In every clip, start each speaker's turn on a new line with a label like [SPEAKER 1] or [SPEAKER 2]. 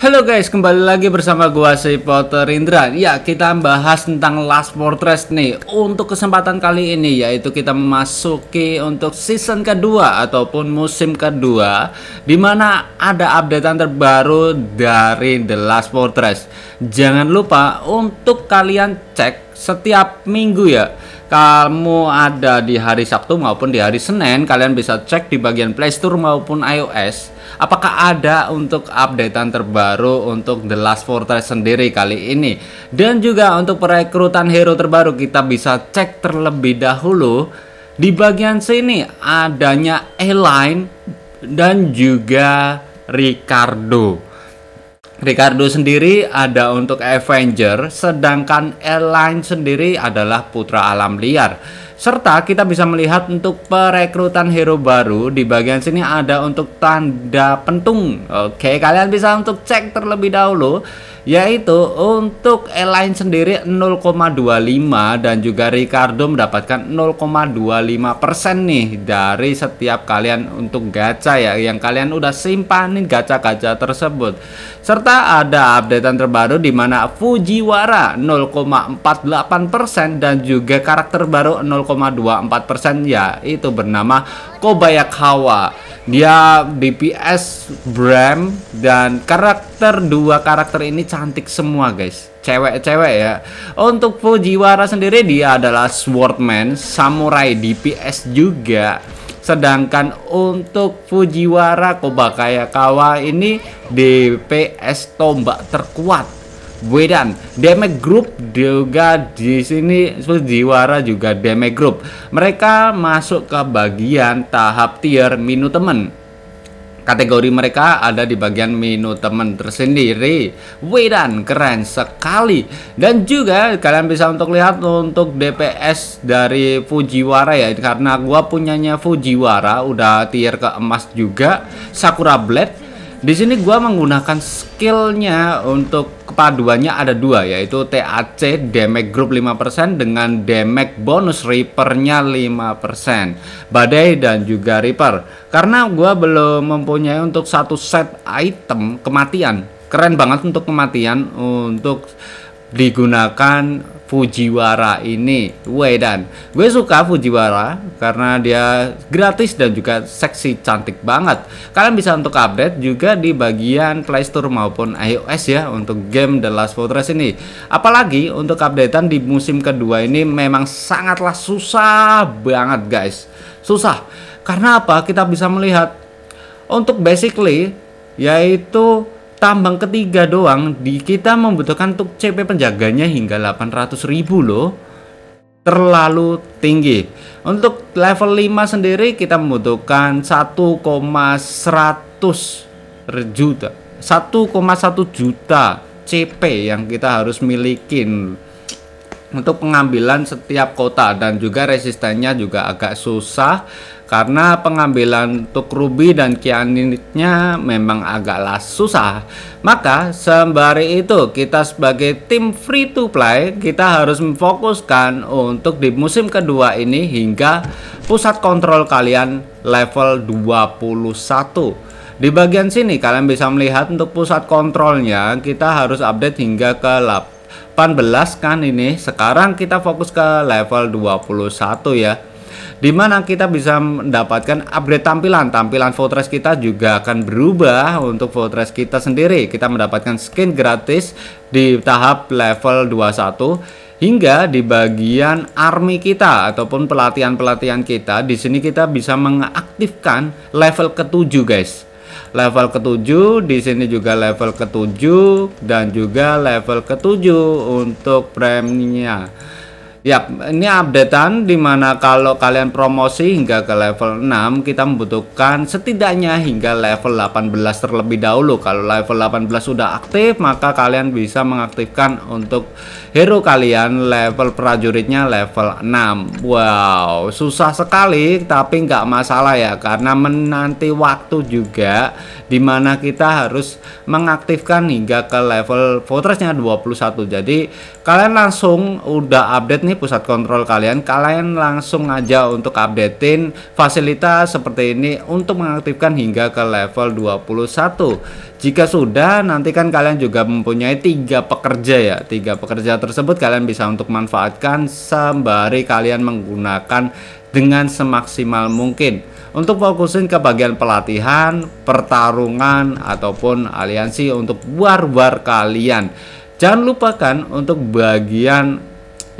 [SPEAKER 1] Halo guys, kembali lagi bersama gua si Potter Indra. Ya, kita bahas tentang Last Fortress nih. Untuk kesempatan kali ini yaitu kita memasuki untuk season kedua ataupun musim kedua di mana ada updatean terbaru dari The Last Fortress. Jangan lupa untuk kalian cek setiap minggu ya kamu ada di hari Sabtu maupun di hari Senin kalian bisa cek di bagian Play Store maupun iOS apakah ada untuk updatean terbaru untuk The Last Fortress sendiri kali ini dan juga untuk perekrutan hero terbaru kita bisa cek terlebih dahulu di bagian sini adanya Elaine dan juga Ricardo Ricardo sendiri ada untuk Avenger, sedangkan airline sendiri adalah putra alam liar. Serta kita bisa melihat untuk perekrutan hero baru di bagian sini ada untuk tanda pentung. Oke, kalian bisa untuk cek terlebih dahulu yaitu untuk airline sendiri 0,25 dan juga Ricardo mendapatkan 0,25 persen nih dari setiap kalian untuk gacha ya yang kalian udah simpanin gacha-gacha tersebut serta ada updatean terbaru di mana Fujiwara 0,48 persen dan juga karakter baru 0,24 persen ya itu bernama Kobayakawa dia DPS Bram dan karakter dua karakter ini cantik semua guys. Cewek-cewek ya. Untuk Fujiwara sendiri dia adalah swordman, samurai DPS juga. Sedangkan untuk Fujiwara Kobakaya Kawa ini DPS tombak terkuat Wedan, Damage Group juga di sini seperti Diwara juga Damage Group. Mereka masuk ke bagian tahap tier menu temen. Kategori mereka ada di bagian menu temen tersendiri. Wedan keren sekali. Dan juga kalian bisa untuk lihat untuk DPS dari Fujiwara ya karena gua punyanya Fujiwara udah tier ke emas juga Sakura Blade. Di sini gua menggunakan skillnya untuk kepaduannya ada dua yaitu TAC damage Group 5% dengan damage bonus Reapernya 5% Badai dan juga Reaper karena gue belum mempunyai untuk satu set item kematian keren banget untuk kematian untuk digunakan Fujiwara ini dan gue suka Fujiwara karena dia gratis dan juga seksi cantik banget kalian bisa untuk update juga di bagian Playstore maupun iOS ya untuk game The Last Fortress ini apalagi untuk updatean di musim kedua ini memang sangatlah susah banget guys susah karena apa kita bisa melihat untuk basically yaitu tambang ketiga doang di kita membutuhkan untuk CP penjaganya hingga 800 loh terlalu tinggi untuk level 5 sendiri kita membutuhkan 1,100 juta 1,1 juta CP yang kita harus milikin untuk pengambilan setiap kota dan juga resistennya juga agak susah karena pengambilan untuk ruby dan kianitnya memang agaklah susah. Maka sembari itu kita sebagai tim free to play kita harus memfokuskan untuk di musim kedua ini hingga pusat kontrol kalian level 21. Di bagian sini kalian bisa melihat untuk pusat kontrolnya kita harus update hingga ke 18 kan ini. Sekarang kita fokus ke level 21 ya di mana kita bisa mendapatkan upgrade tampilan. Tampilan Fortress kita juga akan berubah untuk Fortress kita sendiri. Kita mendapatkan skin gratis di tahap level 21 hingga di bagian army kita ataupun pelatihan-pelatihan kita di sini kita bisa mengaktifkan level ketujuh guys level ketujuh di sini juga level ketujuh dan juga level ketujuh untuk premnya Ya ini updatean dimana kalau kalian promosi hingga ke level 6 kita membutuhkan setidaknya hingga level 18 terlebih dahulu kalau level 18 sudah aktif maka kalian bisa mengaktifkan untuk hero kalian level prajuritnya level 6 Wow susah sekali tapi nggak masalah ya karena menanti waktu juga dimana kita harus mengaktifkan hingga ke level fortressnya 21 jadi kalian langsung udah update ini pusat kontrol kalian kalian langsung aja untuk updatein fasilitas seperti ini untuk mengaktifkan hingga ke level 21 jika sudah nanti kan kalian juga mempunyai tiga pekerja ya tiga pekerja tersebut kalian bisa untuk manfaatkan sembari kalian menggunakan dengan semaksimal mungkin untuk fokusin ke bagian pelatihan, pertarungan ataupun aliansi untuk war-war kalian. Jangan lupakan untuk bagian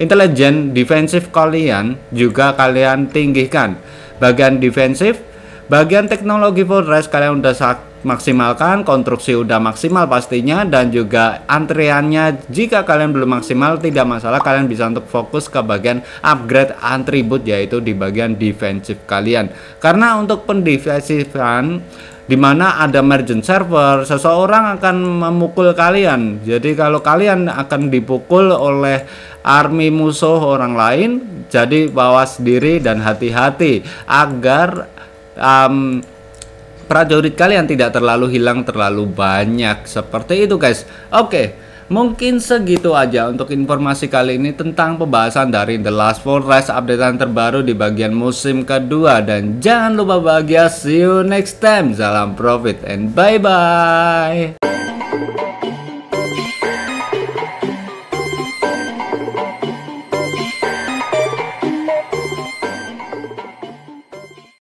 [SPEAKER 1] Intelijen defensif kalian juga kalian tinggikan. Bagian defensif, bagian teknologi Polres kalian udah maksimalkan, konstruksi udah maksimal pastinya dan juga antriannya jika kalian belum maksimal tidak masalah kalian bisa untuk fokus ke bagian upgrade atribut yaitu di bagian defensif kalian. Karena untuk pendefensifan di mana ada merchant server, seseorang akan memukul kalian. Jadi kalau kalian akan dipukul oleh army musuh orang lain jadi bawa sendiri dan hati-hati agar um, prajurit kalian tidak terlalu hilang terlalu banyak seperti itu guys oke okay. Mungkin segitu aja untuk informasi kali ini tentang pembahasan dari The Last Fortress updatean terbaru di bagian musim kedua dan jangan lupa bahagia see you next time salam profit and bye bye